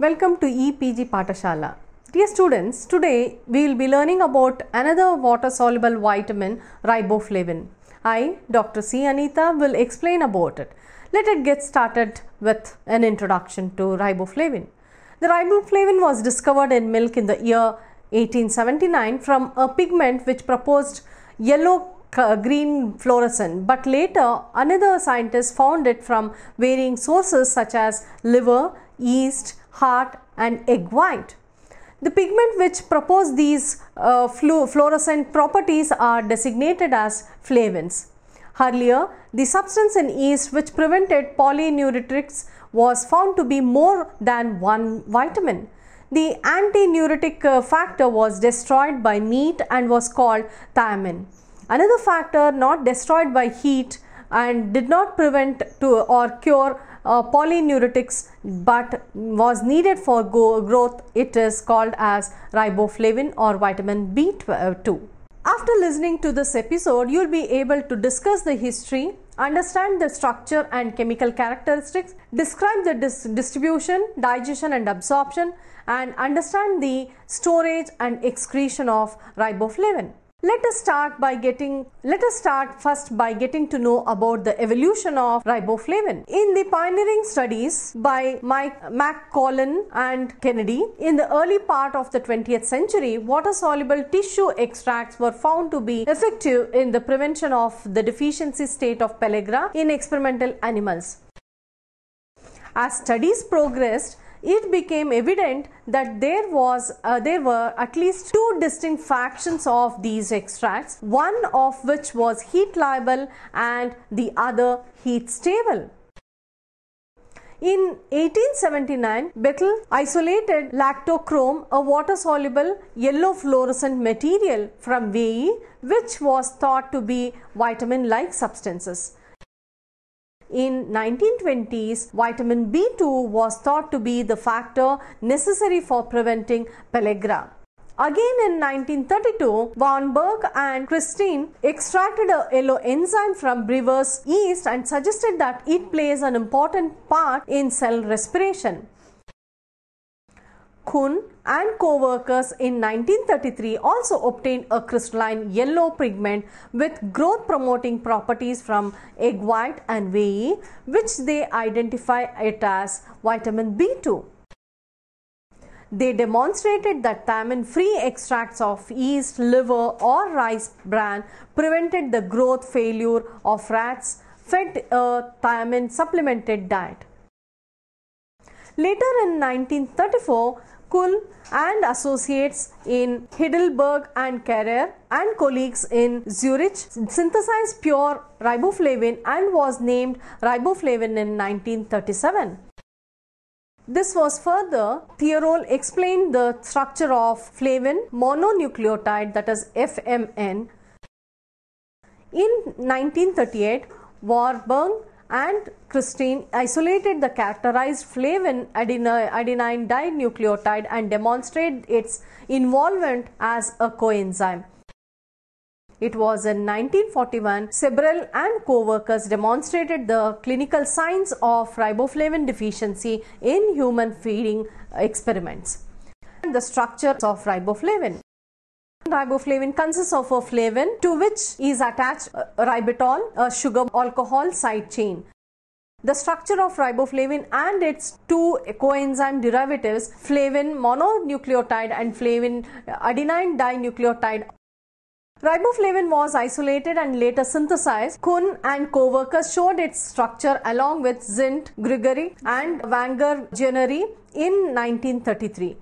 Welcome to EPG Patashala. Dear students, today we will be learning about another water-soluble vitamin, riboflavin. I, Dr. C. Anita, will explain about it. Let it get started with an introduction to riboflavin. The riboflavin was discovered in milk in the year 1879 from a pigment which proposed yellow uh, green fluorescent but later another scientist found it from varying sources such as liver, yeast, heart and egg white. The pigment which propose these uh, fluorescent properties are designated as flavins. Earlier, the substance in yeast which prevented polyneuritis was found to be more than one vitamin. The antineuritic uh, factor was destroyed by meat and was called thiamine. Another factor not destroyed by heat and did not prevent to or cure uh, polyneuritics but was needed for growth it is called as riboflavin or vitamin B2. After listening to this episode you will be able to discuss the history, understand the structure and chemical characteristics, describe the dis distribution, digestion and absorption and understand the storage and excretion of riboflavin. Let us start by getting let us start first by getting to know about the evolution of riboflavin. In the pioneering studies by Mike McCollin and Kennedy in the early part of the 20th century, water soluble tissue extracts were found to be effective in the prevention of the deficiency state of pellagra in experimental animals. As studies progressed, it became evident that there was uh, there were at least two distinct factions of these extracts one of which was heat liable and the other heat stable in 1879, Bethel isolated lactochrome, a water soluble yellow fluorescent material from VE, which was thought to be vitamin like substances. In 1920s, vitamin B2 was thought to be the factor necessary for preventing pellagra. Again in 1932, von Berg and Christine extracted a yellow enzyme from brewer's yeast and suggested that it plays an important part in cell respiration. Kuhn and co-workers in 1933 also obtained a crystalline yellow pigment with growth promoting properties from egg white and whey which they identify it as vitamin B2. They demonstrated that thiamine free extracts of yeast, liver or rice bran prevented the growth failure of rats fed a thiamine supplemented diet. Later in 1934, and associates in Heidelberg and Carrer and colleagues in Zurich synthesized pure riboflavin and was named riboflavin in 1937. This was further, Thierol explained the structure of flavin mononucleotide that is FMN. In 1938, Warburg and Christine isolated the characterized flavin adenine, dinucleotide and demonstrated its involvement as a coenzyme. It was in 1941 Sebrel and co-workers demonstrated the clinical signs of riboflavin deficiency in human feeding experiments and the structure of riboflavin. Riboflavin consists of a flavin to which is attached uh, ribitol, a sugar alcohol side chain. The structure of riboflavin and its two coenzyme derivatives, flavin mononucleotide and flavin uh, adenine dinucleotide. Riboflavin was isolated and later synthesized. Kuhn and co-workers showed its structure along with Zint, Grigory, and Wanger Jennery in 1933.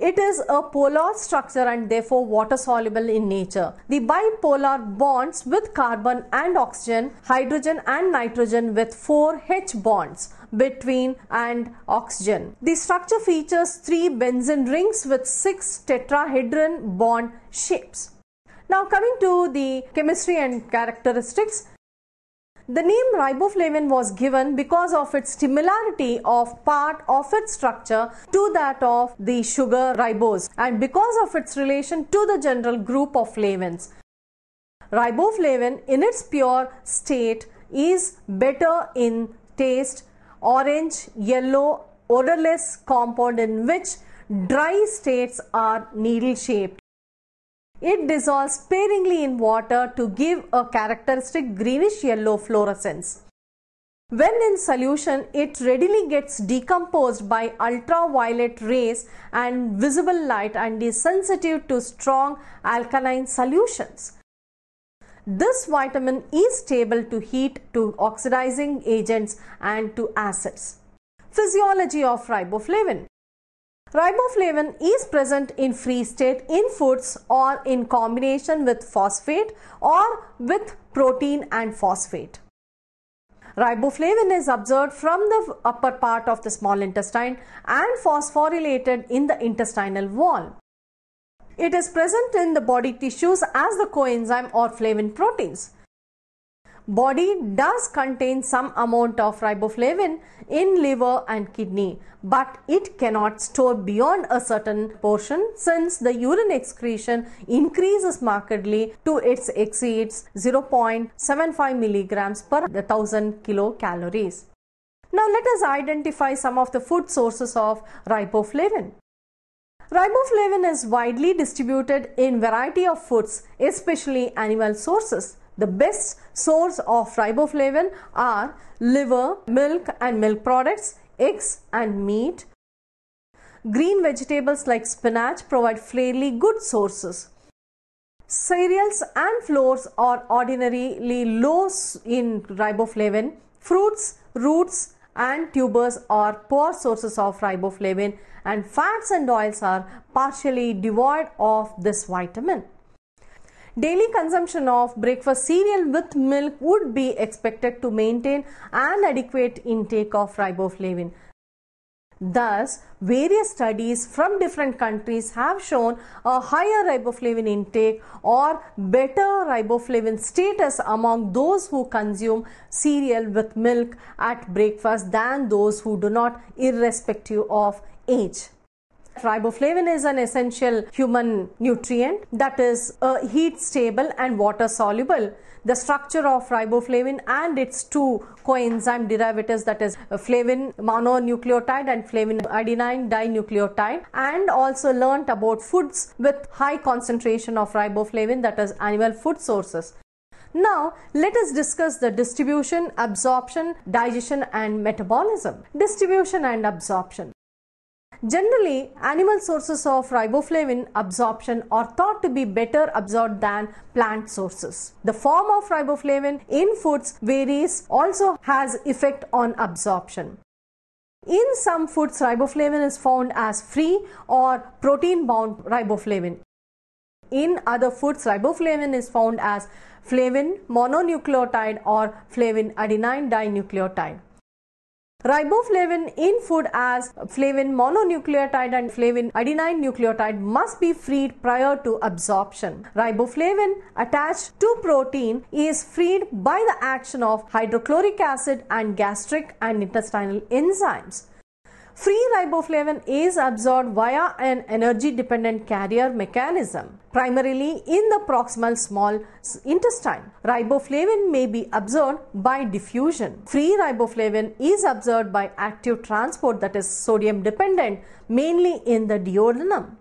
It is a polar structure and therefore water soluble in nature. The bipolar bonds with carbon and oxygen, hydrogen and nitrogen with 4 H bonds between and oxygen. The structure features 3 benzene rings with 6 tetrahedron bond shapes. Now coming to the chemistry and characteristics, the name riboflavin was given because of its similarity of part of its structure to that of the sugar ribose and because of its relation to the general group of flavins. Riboflavin in its pure state is better in taste, orange, yellow, odorless compound in which dry states are needle shaped. It dissolves sparingly in water to give a characteristic greenish yellow fluorescence. When in solution, it readily gets decomposed by ultraviolet rays and visible light and is sensitive to strong alkaline solutions. This vitamin is stable to heat, to oxidizing agents and to acids. Physiology of riboflavin Riboflavin is present in free state in foods or in combination with phosphate or with protein and phosphate. Riboflavin is observed from the upper part of the small intestine and phosphorylated in the intestinal wall. It is present in the body tissues as the coenzyme or flavin proteins body does contain some amount of riboflavin in liver and kidney but it cannot store beyond a certain portion since the urine excretion increases markedly to its exceeds 0.75 milligrams per 1000 kilocalories. Now let us identify some of the food sources of riboflavin. Riboflavin is widely distributed in variety of foods especially animal sources. The best source of riboflavin are liver, milk and milk products, eggs and meat. Green vegetables like spinach provide fairly good sources. Cereals and flours are ordinarily low in riboflavin. Fruits, roots and tubers are poor sources of riboflavin and fats and oils are partially devoid of this vitamin daily consumption of breakfast cereal with milk would be expected to maintain an adequate intake of riboflavin. Thus, various studies from different countries have shown a higher riboflavin intake or better riboflavin status among those who consume cereal with milk at breakfast than those who do not, irrespective of age. Riboflavin is an essential human nutrient that is uh, heat stable and water soluble. The structure of riboflavin and its two coenzyme derivatives that is flavin mononucleotide and flavin adenine dinucleotide and also learnt about foods with high concentration of riboflavin that is animal food sources. Now, let us discuss the distribution, absorption, digestion and metabolism. Distribution and absorption. Generally, animal sources of riboflavin absorption are thought to be better absorbed than plant sources. The form of riboflavin in foods varies also has effect on absorption. In some foods, riboflavin is found as free or protein bound riboflavin. In other foods, riboflavin is found as flavin mononucleotide or flavin adenine dinucleotide. Riboflavin in food as flavin mononucleotide and flavin adenine nucleotide must be freed prior to absorption. Riboflavin attached to protein is freed by the action of hydrochloric acid and gastric and intestinal enzymes. Free riboflavin is absorbed via an energy dependent carrier mechanism, primarily in the proximal small intestine. Riboflavin may be absorbed by diffusion. Free riboflavin is absorbed by active transport that is sodium dependent, mainly in the duodenum.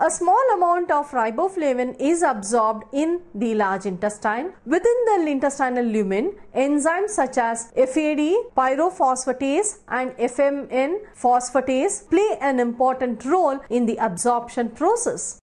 A small amount of riboflavin is absorbed in the large intestine. Within the intestinal lumen, enzymes such as FAD, pyrophosphatase and FMN phosphatase play an important role in the absorption process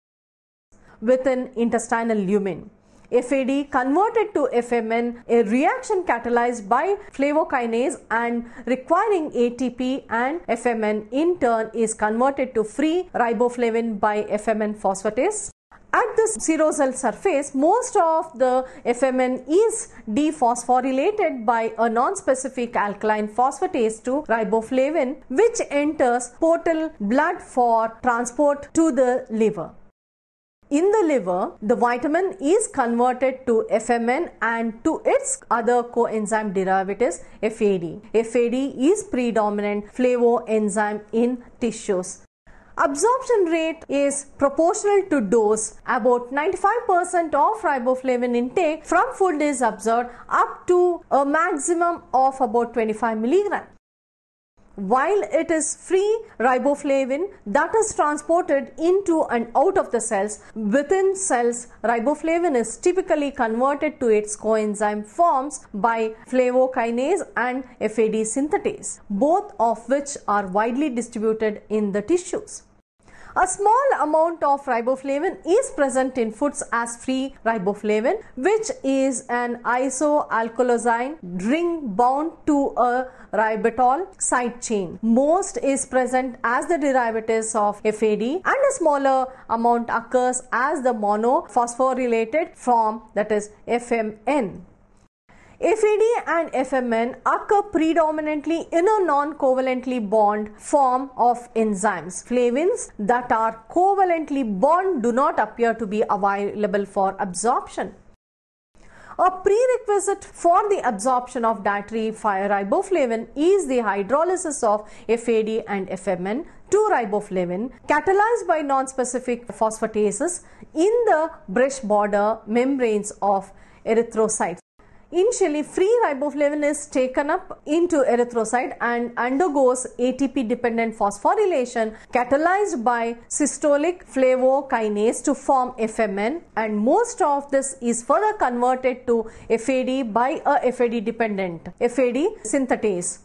within intestinal lumen. FAD converted to FMN, a reaction catalyzed by flavokinase and requiring ATP and FMN in turn is converted to free riboflavin by FMN phosphatase at the cerosal surface most of the FMN is dephosphorylated by a non-specific alkaline phosphatase to riboflavin which enters portal blood for transport to the liver. In the liver, the vitamin is converted to FMN and to its other coenzyme derivatives FAD. FAD is predominant flavoenzyme in tissues. Absorption rate is proportional to dose. About 95% of riboflavin intake from food is absorbed up to a maximum of about 25 milligrams while it is free riboflavin that is transported into and out of the cells within cells riboflavin is typically converted to its coenzyme forms by flavokinase and fad synthetase both of which are widely distributed in the tissues a small amount of riboflavin is present in foods as free riboflavin, which is an isoalkalozyme ring bound to a ribitol side chain. Most is present as the derivatives of FAD and a smaller amount occurs as the monophosphorylated form that is FMN. FAD and FMN occur predominantly in a non-covalently bond form of enzymes. Flavins that are covalently bond do not appear to be available for absorption. A prerequisite for the absorption of dietary riboflavin is the hydrolysis of FAD and FMN to riboflavin catalyzed by non-specific phosphatases in the brush border membranes of erythrocytes. Initially, free riboflavin is taken up into erythrocyte and undergoes ATP dependent phosphorylation catalyzed by systolic flavokinase to form FMN and most of this is further converted to FAD by a FAD dependent FAD synthetase.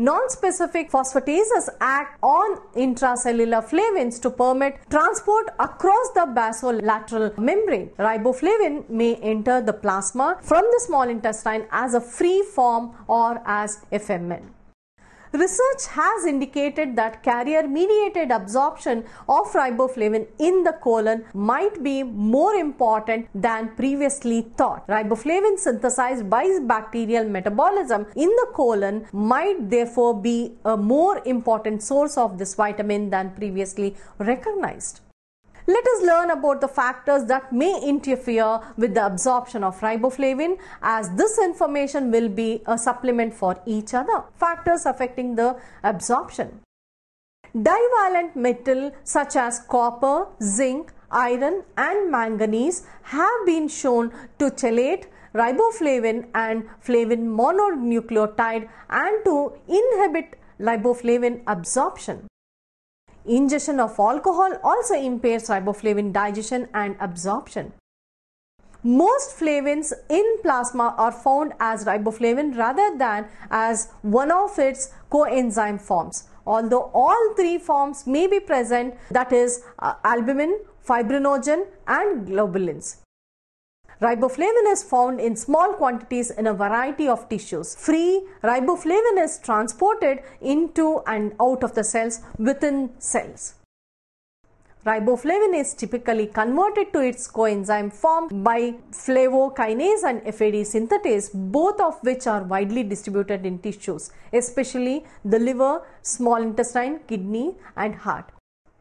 Non-specific phosphatases act on intracellular flavins to permit transport across the basolateral membrane. Riboflavin may enter the plasma from the small intestine as a free form or as FMN. Research has indicated that carrier mediated absorption of riboflavin in the colon might be more important than previously thought. Riboflavin synthesized by bacterial metabolism in the colon might therefore be a more important source of this vitamin than previously recognized. Let us learn about the factors that may interfere with the absorption of riboflavin as this information will be a supplement for each other. Factors affecting the absorption. Divalent metal such as copper, zinc, iron and manganese have been shown to chelate riboflavin and flavin mononucleotide and to inhibit riboflavin absorption. Ingestion of alcohol also impairs riboflavin digestion and absorption. Most flavins in plasma are found as riboflavin rather than as one of its coenzyme forms. Although all three forms may be present, that is, uh, albumin, fibrinogen, and globulins. Riboflavin is found in small quantities in a variety of tissues. Free riboflavin is transported into and out of the cells within cells. Riboflavin is typically converted to its coenzyme form by flavokinase and FAD synthetase, both of which are widely distributed in tissues, especially the liver, small intestine, kidney, and heart.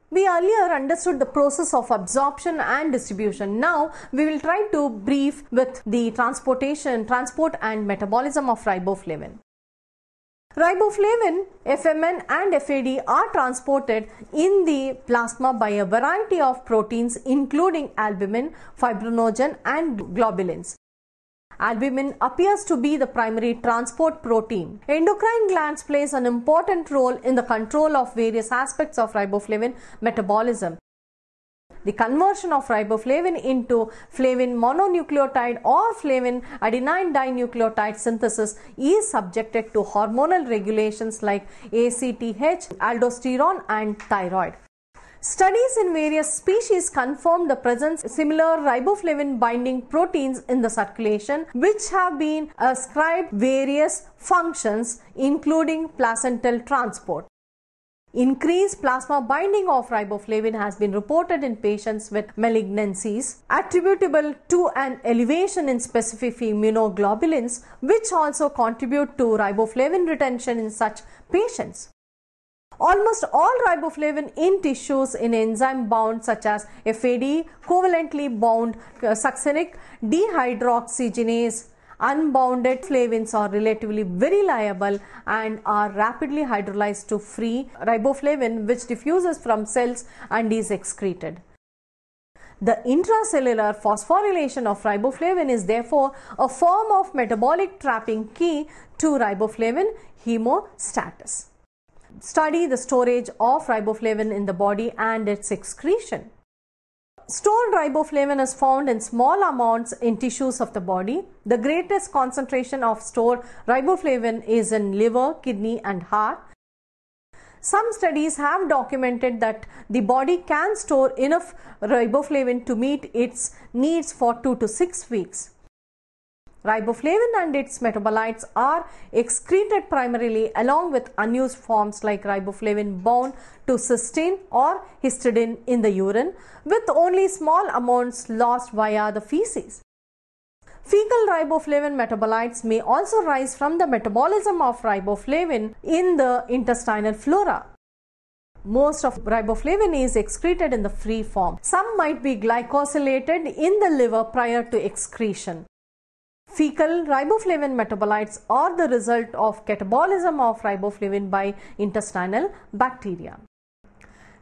We earlier understood the process of absorption and distribution. Now we will try to brief with the transportation, transport and metabolism of riboflavin. Riboflavin, FMN and FAD are transported in the plasma by a variety of proteins including albumin, fibrinogen and globulins. Albumin appears to be the primary transport protein. Endocrine glands plays an important role in the control of various aspects of riboflavin metabolism. The conversion of riboflavin into flavin mononucleotide or flavin adenine dinucleotide synthesis is subjected to hormonal regulations like ACTH, aldosterone and thyroid. Studies in various species confirm the presence of similar riboflavin binding proteins in the circulation which have been ascribed various functions including placental transport. Increased plasma binding of riboflavin has been reported in patients with malignancies attributable to an elevation in specific immunoglobulins which also contribute to riboflavin retention in such patients. Almost all riboflavin in tissues in enzyme bound such as FAD, covalently bound uh, succinic dehydroxygenase, unbounded flavins are relatively very liable and are rapidly hydrolyzed to free riboflavin which diffuses from cells and is excreted. The intracellular phosphorylation of riboflavin is therefore a form of metabolic trapping key to riboflavin hemostatus study the storage of riboflavin in the body and its excretion. Stored riboflavin is found in small amounts in tissues of the body. The greatest concentration of stored riboflavin is in liver, kidney, and heart. Some studies have documented that the body can store enough riboflavin to meet its needs for 2 to 6 weeks. Riboflavin and its metabolites are excreted primarily along with unused forms like riboflavin bound to cysteine or histidine in the urine with only small amounts lost via the feces. Fecal riboflavin metabolites may also rise from the metabolism of riboflavin in the intestinal flora. Most of riboflavin is excreted in the free form. Some might be glycosylated in the liver prior to excretion fecal riboflavin metabolites are the result of catabolism of riboflavin by intestinal bacteria.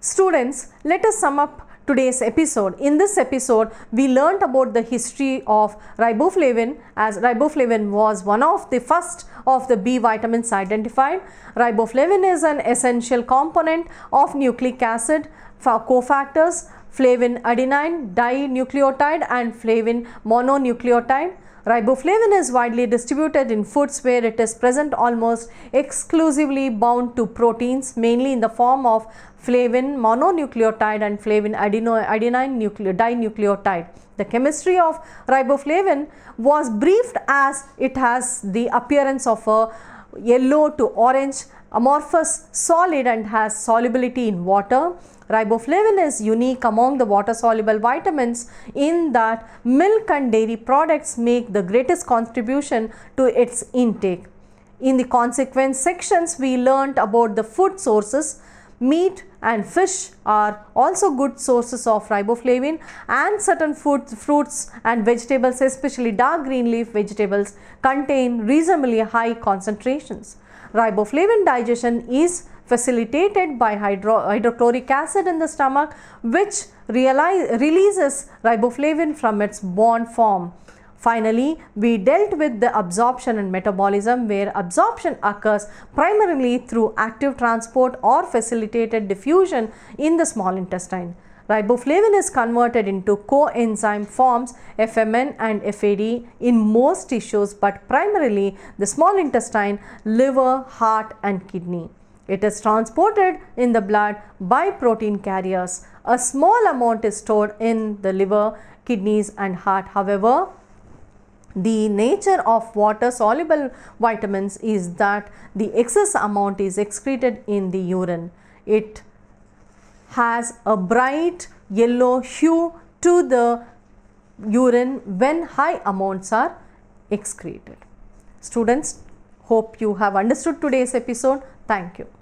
Students, let us sum up today's episode. In this episode, we learnt about the history of riboflavin as riboflavin was one of the first of the B vitamins identified. Riboflavin is an essential component of nucleic acid for cofactors flavin adenine dinucleotide and flavin mononucleotide. Riboflavin is widely distributed in foods where it is present almost exclusively bound to proteins mainly in the form of flavin mononucleotide and flavin adenine dinucleotide. The chemistry of riboflavin was briefed as it has the appearance of a yellow to orange amorphous solid and has solubility in water. Riboflavin is unique among the water-soluble vitamins in that milk and dairy products make the greatest contribution to its intake. In the consequence sections, we learnt about the food sources. Meat and fish are also good sources of riboflavin and certain food, fruits and vegetables, especially dark green leaf vegetables, contain reasonably high concentrations. Riboflavin digestion is facilitated by hydro hydrochloric acid in the stomach which realize, releases riboflavin from its bond form. Finally, we dealt with the absorption and metabolism where absorption occurs primarily through active transport or facilitated diffusion in the small intestine. Riboflavin is converted into coenzyme forms FMN and FAD in most tissues but primarily the small intestine, liver, heart and kidney. It is transported in the blood by protein carriers. A small amount is stored in the liver, kidneys and heart. However, the nature of water soluble vitamins is that the excess amount is excreted in the urine. It has a bright yellow hue to the urine when high amounts are excreted. Students, hope you have understood today's episode. Thank you.